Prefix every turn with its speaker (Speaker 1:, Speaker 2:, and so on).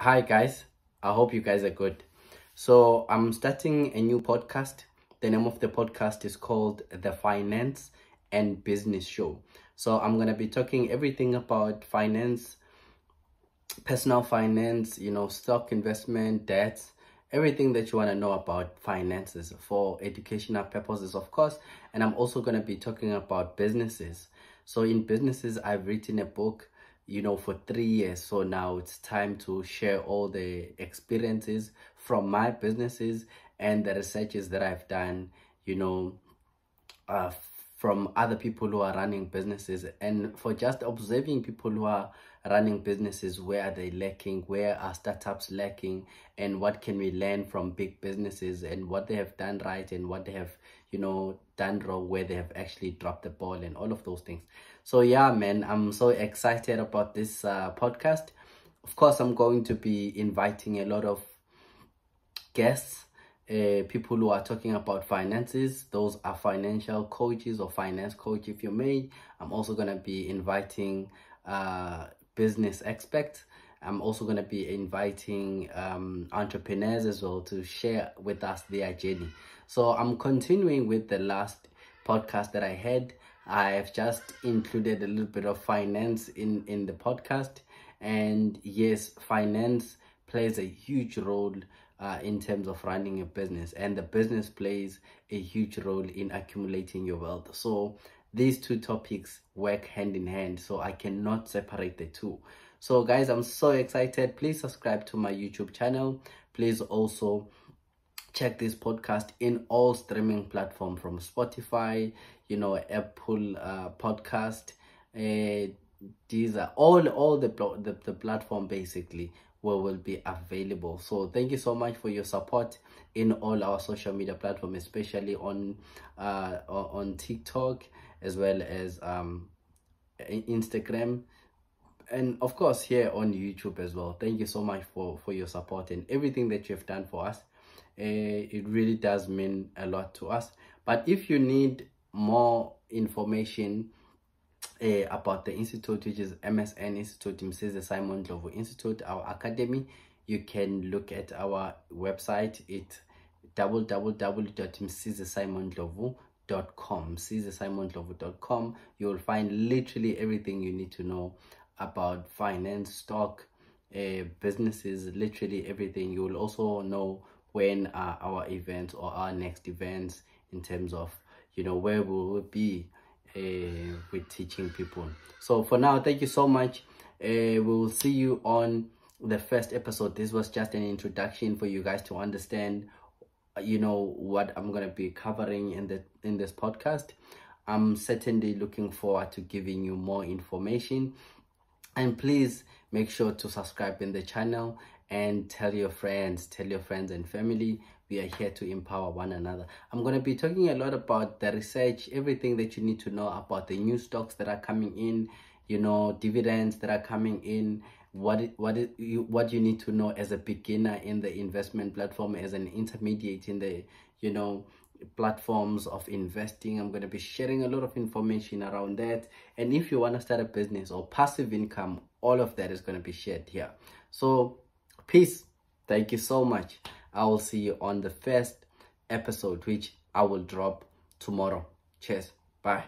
Speaker 1: Hi, guys. I hope you guys are good. So, I'm starting a new podcast. The name of the podcast is called The Finance and Business Show. So, I'm going to be talking everything about finance, personal finance, you know, stock investment, debts, everything that you want to know about finances for educational purposes, of course. And I'm also going to be talking about businesses. So, in businesses, I've written a book you know, for three years. So now it's time to share all the experiences from my businesses and the researches that I've done, you know, uh, from other people who are running businesses and for just observing people who are running businesses where are they lacking where are startups lacking and what can we learn from big businesses and what they have done right and what they have you know done wrong where they have actually dropped the ball and all of those things so yeah man i'm so excited about this uh, podcast of course i'm going to be inviting a lot of guests uh, people who are talking about finances those are financial coaches or finance coach if you may i'm also going to be inviting uh, business experts i'm also going to be inviting um, entrepreneurs as well to share with us their journey so i'm continuing with the last podcast that i had i have just included a little bit of finance in in the podcast and yes finance plays a huge role uh, in terms of running a business and the business plays a huge role in accumulating your wealth so these two topics work hand in hand so i cannot separate the two so guys i'm so excited please subscribe to my youtube channel please also check this podcast in all streaming platform from spotify you know apple uh, podcast uh, these are all all the, the the platform basically will, will be available so thank you so much for your support in all our social media platform especially on uh on tiktok as well as um instagram and of course here on youtube as well thank you so much for for your support and everything that you've done for us uh, it really does mean a lot to us but if you need more information uh, about the institute, which is MSN Institute, the Simon Dlovu Institute, our academy. You can look at our website. It's www.msizsimondlovu.com. Msizsimondlovu.com. You'll find literally everything you need to know about finance, stock, uh, businesses, literally everything. You will also know when are uh, our events or our next events in terms of, you know, where we will be uh, with teaching people so for now thank you so much uh, we will see you on the first episode this was just an introduction for you guys to understand you know what i'm going to be covering in the in this podcast i'm certainly looking forward to giving you more information and please make sure to subscribe in the channel and tell your friends tell your friends and family we are here to empower one another i'm going to be talking a lot about the research everything that you need to know about the new stocks that are coming in you know dividends that are coming in what what you what you need to know as a beginner in the investment platform as an intermediate in the you know platforms of investing i'm going to be sharing a lot of information around that and if you want to start a business or passive income all of that is going to be shared here so Peace. Thank you so much. I will see you on the first episode, which I will drop tomorrow. Cheers. Bye.